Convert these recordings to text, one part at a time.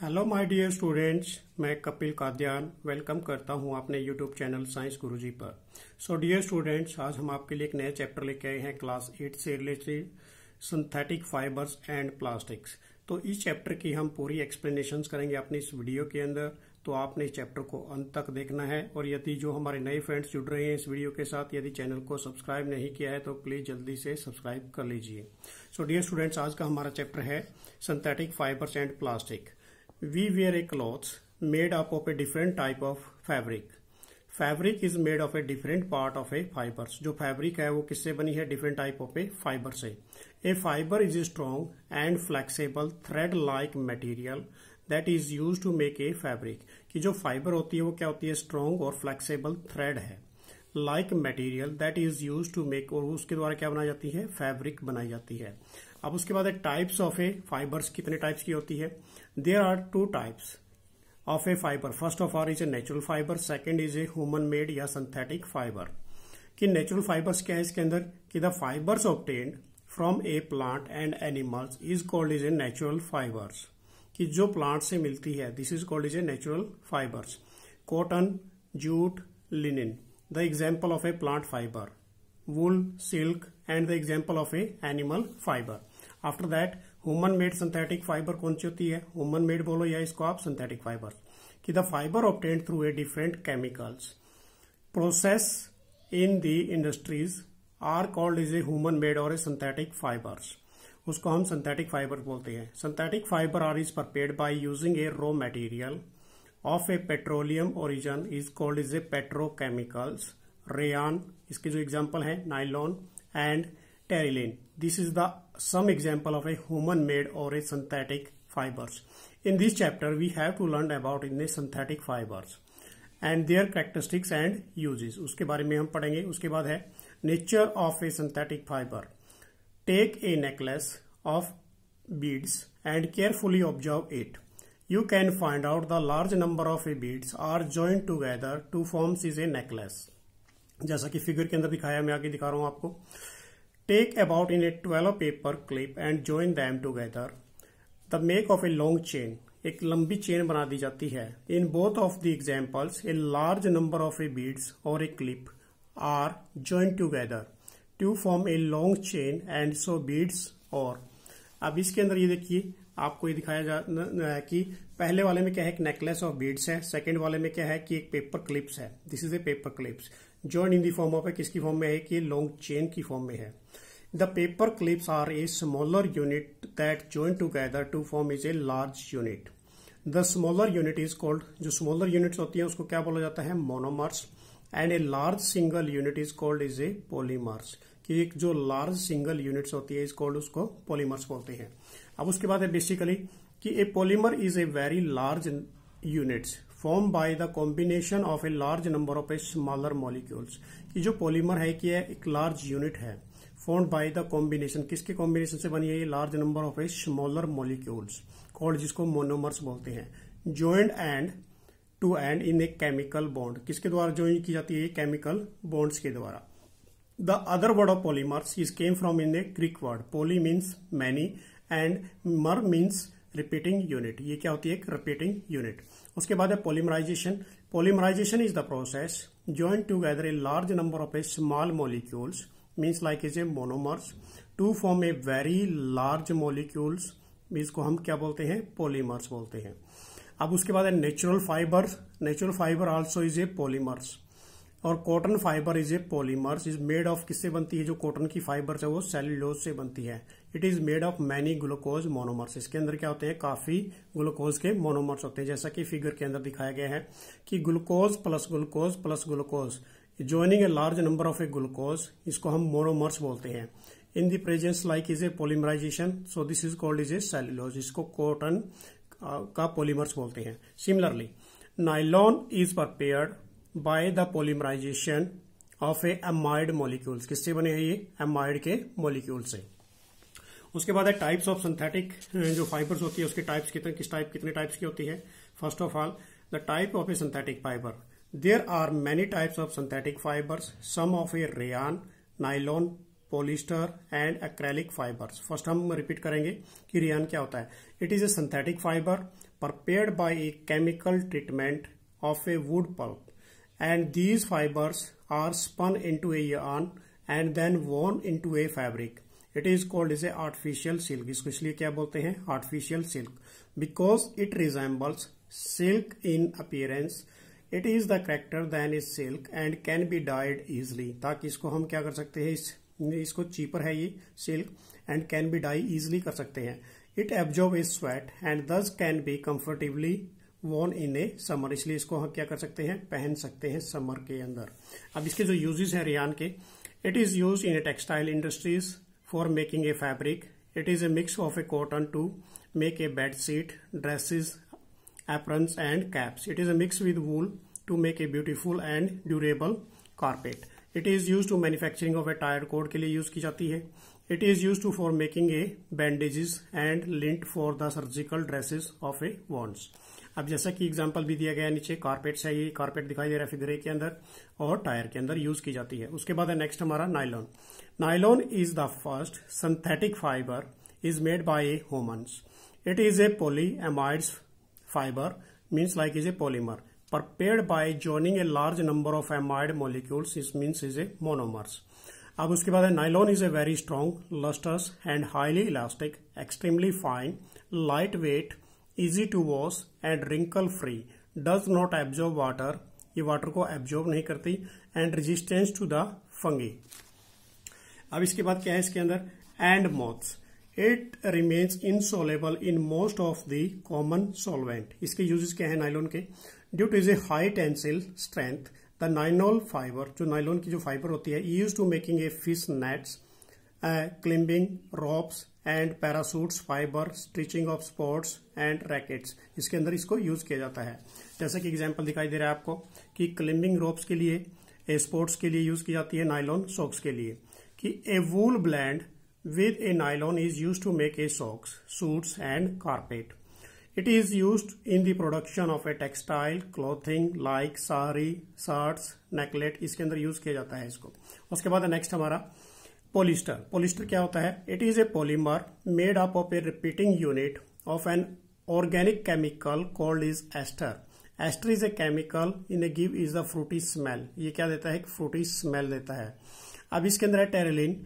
Hello my dear students मैं Kapil Kadyan welcome करता हूं अपने यूट्यूब चैनल साइंस गुरुजी पर सो डियर स्टूडेंट्स आज हम आपके लिए एक नया चैप्टर लेके आए हैं क्लास एट से related synthetic fibres and plastics तो इस चैप्टर की हम पूरी एक्सप्लेनेशन करेंगे अपनी इस वीडियो के अंदर तो आपने इस चैप्टर को अंत तक देखना है और यदि जो हमारे नए फ्रेंड्स जुड़ रहे हैं इस वीडियो के साथ यदि चैनल को सब्सक्राइब नहीं किया है तो प्लीज जल्दी से सब्सक्राइब कर लीजिए सो डियर स्टूडेंट्स आज का हमारा चैप्टर है synthetic fibres and plastic we wear a clothes made up of a different type of fabric fabric is made of a different part of a fibre जो fabric है वो किससे बनी है different type of a fibre से a fibre is a strong and flexible thread like material that is use to make a fabric की जो fibre होती है वो क्या होती है स्ट्रॉन्ग और फ्लेक्सिबल थ्रेड है like material that is use to make और उसके द्वारा क्या बनाई जाती है फैब्रिक बनाई जाती है अब उसके बाद है टाइप्स ऑफ ए फाइबर्स कितने टाइप्स की होती है there are two types of a fibre first of all is a natural fibre second is a human made या सिंथेटिक फाइबर कि नेचुरल फाइबर्स क्या है इसके अंदर कि the fibres obtained from a plant and animals is called is a natural fibres कि जो plant से मिलती है this is called is a natural fibres cotton jute linen the example of a plant fibre wool silk and the example of a animal fibre after that human made synthetic fibre कौन सी होती है human made बोलो या इसको आप synthetic fibre कि the fibre obtained through a different chemicals process in the industries are called is a human made और ए सिंथेटिक फाइबर्स उसको हम सिंथेटिक फाइबर बोलते हैं synthetic fibre are is prepared by using a raw material of a petroleum origin is called is a petrochemicals rayon इसके जो एग्जाम्पल है nylon and terylene this is the some example of a human made or a synthetic fibers. In this chapter we have to learn about in a synthetic fibers and their characteristics and uses. uske bare mein hum padhenge uske baad hai nature of a synthetic fiber. Take a necklace of beads and carefully observe it. You can find out the large number of beads are joined together to forms is a necklace. जैसा कि figure के अंदर दिखाया मैं आगे दिखा रहा हूं आपको Take about in a 12 paper clip and join them together. The make of a long chain. एक लंबी चेन बना दी जाती है in both of the examples a large number of a beads और a clip are join together to form a long chain and so beads और अब इसके अंदर ये देखिए आपको ये दिखाया जा कि पहले वाले में क्या है एक नेकलेस ऑफ बीड्स है सेकंड वाले में क्या है कि एक पेपर क्लिप्स है this is a paper clips join in the form of है किसकी फॉर्म में है कि लॉन्ग चेन की फॉर्म में है The paper clips are a smaller unit that join together to form is a large unit. The smaller unit is called जो smaller units होती हैं उसको क्या बोला जाता है monomers and a large single unit is called is a polymers. कि एक जो लार्ज सिंगल यूनिट्स होती है इस कॉल्ड उसको पॉलीमर्स बोलते हैं अब उसके बाद है बेसिकली कि a polymer is a very large units form by the combination of a large number of a smaller molecules कि जो पॉलीमर है कि एक लार्ज यूनिट है फॉर्म बाय द कॉम्बिनेशन किसके कॉम्बिनेशन से बनी है ये large number of a smaller molecules called जिसको मोनोमर्स बोलते हैं joint end to end in a chemical bond किसके द्वारा ज्वाइन की जाती है केमिकल बॉन्ड्स के द्वारा the other word of polymers is came from in a Greek word poly means many and mer means repeating unit ये क्या होती है एक रिपीटिंग यूनिट उसके बाद है polymerisation polymerisation is the process join together a large number of a small molecules means like is a monomers to form a very large molecules को हम क्या बोलते हैं पोलीमर्स बोलते हैं अब उसके बाद है natural fibre natural fibre also is a polymers और cotton fibre is a polymers is made of किससे बनती है जो कॉटन की फाइबर है वो सेल्यूलोज से बनती है it is made of many glucose monomers इसके अंदर क्या होते हैं काफी ग्लूकोज के मोनोमर्स होते हैं जैसा कि फिगर के अंदर दिखाया गया है कि glucose plus glucose plus glucose joining a large number of a glucose इसको हम मोनोमर्स बोलते हैं in the presence like is a polymerisation so this is called is a cellulose इसको कॉटन uh, का पोलिमर्स बोलते हैं similarly nylon is prepare by the polymerisation of a amide molecules किससे बने हैं ये एमाइड के मॉलिक्यूल से उसके बाद है टाइप्स ऑफ सिंथेटिक जो फाइबर्स होती है उसके टाइप्स कितने किस टाइप कितने टाइप्स की होती है first of all the type of a synthetic fibre there are many types of synthetic fibres some of a rayon nylon polyester and acrylic fibres first हम रिपीट करेंगे कि रेयान क्या होता है it is a synthetic fibre prepared by a chemical treatment of a wood pulp and these fibers are spun into a yarn and then worn into a fabric. It is called as a artificial silk. इसको इसलिए क्या बोलते हैं artificial silk because it resembles silk in appearance. It is the character than is silk and can be dyed easily. ताकि इसको हम क्या कर सकते हैं इस इसको cheaper है silk and can be dyed easily कर सकते हैं It absorbs sweat and thus can be comfortably worn in a summer इसलिए इसको हम क्या कर सकते हैं पहन सकते हैं समर के अंदर अब इसके जो यूजेस है रियान के it is use in a textile industries for making a fabric it is a mix of a cotton to make a bedsheet dresses aprons and caps it is a mix with wool to make a beautiful and durable carpet it is use to manufacturing of a tyre cord के लिए use की जाती है it is use to for making a bandages and lint for the surgical dressings of a wounds अब जैसा कि example भी दिया गया नीचे कारपेट है ये कारपेट दिखाई दे रहा है फिगर के अंदर और टायर के अंदर यूज की जाती है उसके बाद है नेक्स्ट हमारा nylon nylon is the first synthetic fibre is made by a humans a poly amides fibre means like is a polymer prepared by joining a large number of amide molecules is means is a monomers अब उसके बाद है nylon is a very strong lustrous and highly elastic extremely fine light weight easy to wash and wrinkle free does not absorb water ये water को absorb नहीं करती and resistance to the fungi अब इसके बाद क्या है इसके अंदर and moths it remains insoluble in most of the common solvent इसके यूजेस क्या है नाइलॉन के due to is a high tensile strength the nylon fibre जो नाइलॉन की जो फाइबर होती है use to making a fish nets climbing ropes and parachutes fibre stitching of sports and rackets इसके अंदर इसको यूज किया जाता है जैसे कि एग्जाम्पल दिखाई दे रहा है आपको कि क्लिम्बिंग रोप्स के लिए ए स्पोर्ट्स के लिए यूज की जाती है नाइलॉन सॉक्स के लिए कि a wool blend with a nylon is use to make a socks suits and carpet it is use in the production of a textile clothing like sari shirts necklet इसके अंदर use किया जाता है इसको उसके बाद नेक्स्ट हमारा पोलिस्टर पोलिस्टर क्या होता है it is a polymer made up of a repeating unit of an organic chemical called is ester ester is a chemical in a give is the fruity smell ये क्या देता है Frooti smell देता है अब इसके अंदर है टेरेलिन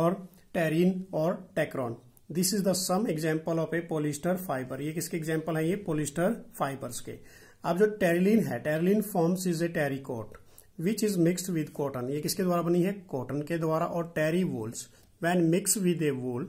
और टेरिन और Dacron this is the some example of a polyester fibre ये किसके एग्जाम्पल है ये पोलिस्टर फाइबर्स के अब जो टेरिलिन है Terylene forms is a terrycot which is mixed with cotton ये किसके द्वारा बनी है कॉटन के द्वारा और terrywools when mix with a wool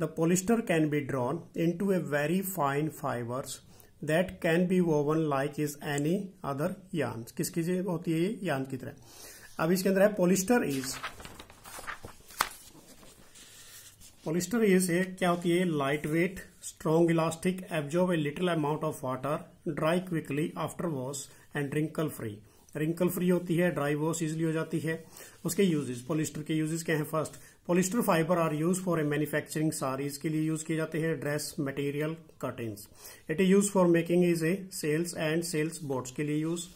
the polyester can be drawn into a very fine fibres that can be woven like is any other yarn किसकी चीज होती है ये यान की तरह अब इसके अंदर है पोलिस्टर इज पोलिस्टर इज क्या होती है light weight strong elastic absorb a little amount of water dry quickly after wash and wrinkle free wrinkle free होती है ड्राई वॉश इजिली हो जाती है उसके यूजेस पोलिस्टर के यूजेस क्या हैं first polyester fibre are use for a manufacturing saris के लिए यूज किए जाते हैं dress material curtains it is use for making is a sails and sails boards के लिए यूज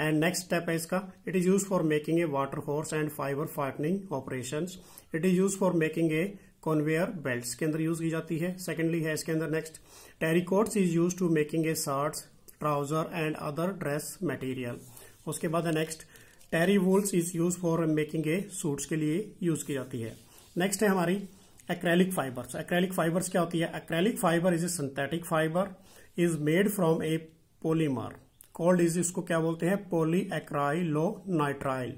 एंड नेक्स्ट स्टेप है इसका it is use for making a water hose and fibre fighting operation it is use for making a conveyor belt के अंदर use की जाती है secondly है इसके अंदर next terrycots is use to making a shirts trouser and other dress material उसके बाद next terrywools is use for making a suits के लिए यूज की जाती है नेक्स्ट है हमारी एक्रेलिक फाइबर्स एक्रेलिक फाइबर्स क्या होती है acrylic fibre is a synthetic fibre is made from a polymer called is इसको क्या बोलते हैं पोली एक्राइलो नाइट्राइल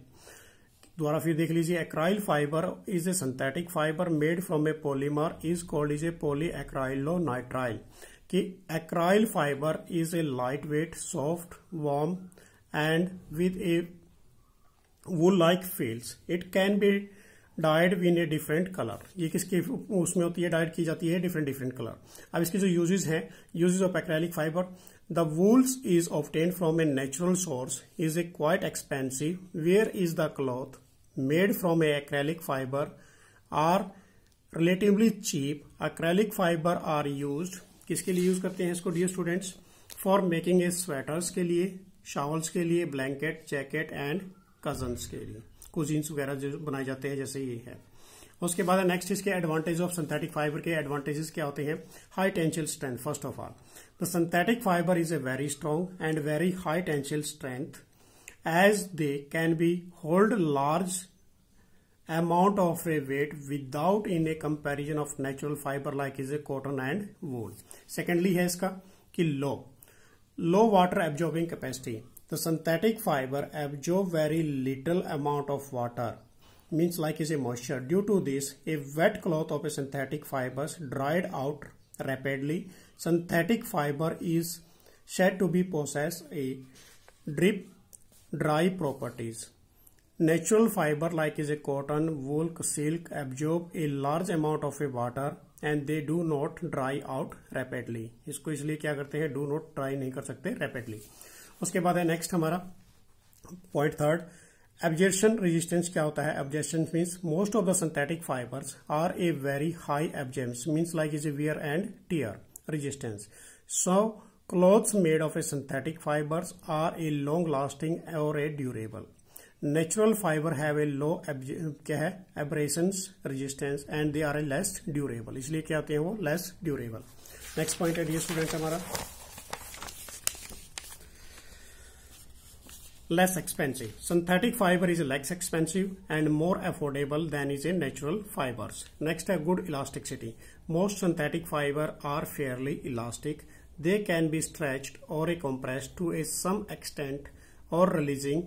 द्वारा फिर देख लीजिए acrylic fibre is a synthetic fibre made from a polymer is called is a polyacrylonitrile कि acrylic fibre is a light weight soft warm and with a wool-like fields. It can be dyed in a different colour ये किसके उसमें होती है died की जाती है different different colour अब इसके जो यूजेज हैं uses of acrylic fibre the wools is obtained from a natural source is a quite expensive where is the cloth made from a acrylic fibre are relatively cheap acrylic fibre are use किसके लिए use करते हैं इसको dear students for making a sweaters के लिए शावल्स के लिए blanket jacket and cousins के लिए कुजीन्स वगैरह जो बनाए जाते हैं जैसे ये है उसके बाद नेक्स्ट इसके एडवांटेज ऑफ सिंथेटिक फाइबर के एडवांटेजेस क्या होते हैं high tensile strength first of all the synthetic fibre is a very strong and very high tensile strength as they can be hold large amount of a weight without in a comparison of natural fibre like is a cotton and wool secondly है इसका कि low Low water absorbing capacity. The synthetic fiber absorb very little amount of water means like is a moisture. Due to this, a wet cloth of a synthetic fibers dried out rapidly. Synthetic fiber is said to be possess a drip dry properties. Natural fiber like is a cotton, wool, silk absorb a large amount of a water and they do not dry out rapidly इसको इसलिए क्या करते हैं do not dry नहीं कर सकते rapidly उसके बाद है नेक्स्ट हमारा पॉइंट थर्ड एब्जेक्शन रेजिस्टेंस क्या होता है abrasion means most of the synthetic fibres are a very high abrasion means like is a wear and tear resistance so clothes made of a synthetic fibres are a long lasting और a durable natural fibre have a low क्या है abrasion resistance and they are a less durable इसलिए क्या होते हैं वो less durable next point है student हमारा less expensive synthetic fibre is less expensive and more affordable than is a natural fibre next है good elasticity most synthetic fibre are fairly elastic they can be stretch और a compress to a some extent और releasing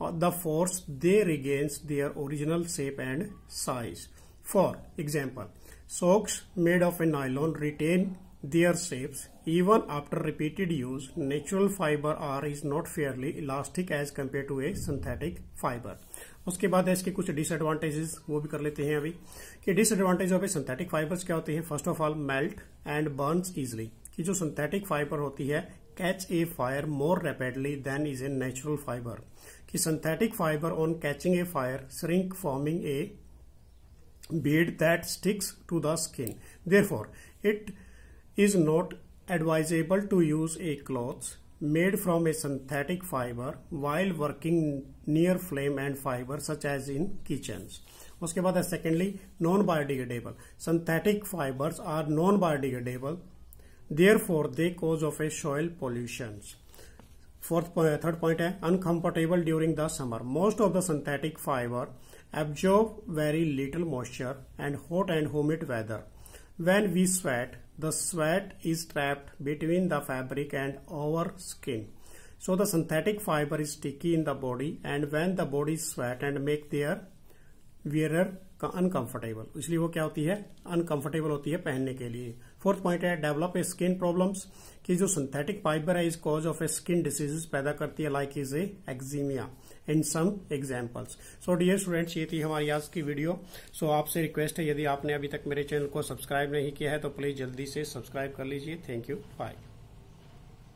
the force they regains their original shape and size. For example, socks made of a nylon retain their shapes even after repeated use. Natural fiber R is not fairly elastic as compared to a synthetic fiber. उसके बाद है इसके कुछ disadvantages वो भी कर लेते हैं अभी कि disadvantage of a synthetic fibres क्या होते हैं first of all melt and burns easily कि जो सिंथेटिक फाइबर होती है catch a fire more rapidly than is a natural fibre a synthetic fiber on catching a fire shrink forming a bead that sticks to the skin. Therefore, it is not advisable to use a cloth made from a synthetic fiber while working near flame and fiber such as in kitchens. उसके बाद है secondly biodegradable synthetic fibers are non biodegradable therefore they cause of a soil pollutions Fourth, point, uh, third point है uh, uncomfortable during the summer. Most of the synthetic fiber absorb very little moisture and hot and humid weather. When we sweat, the sweat is trapped between the fabric and our skin. So the synthetic fiber is sticky in the body and when the body sweat and make their wearer का uncomfortable इसलिए वो क्या होती है uncomfortable होती है पहनने के लिए फोर्थ पॉइंट है डेवलप ए स्किन प्रॉब्लम्स कि जो सिंथेटिक फाइबर है is cause of a skin diseases पैदा करती है like is a eczema in some examples so dear students ये थी हमारी आज की वीडियो सो so, आपसे रिक्वेस्ट है यदि आपने अभी तक मेरे चैनल को सब्सक्राइब नहीं किया है तो प्लीज जल्दी से सब्सक्राइब कर लीजिए थैंक यू बाय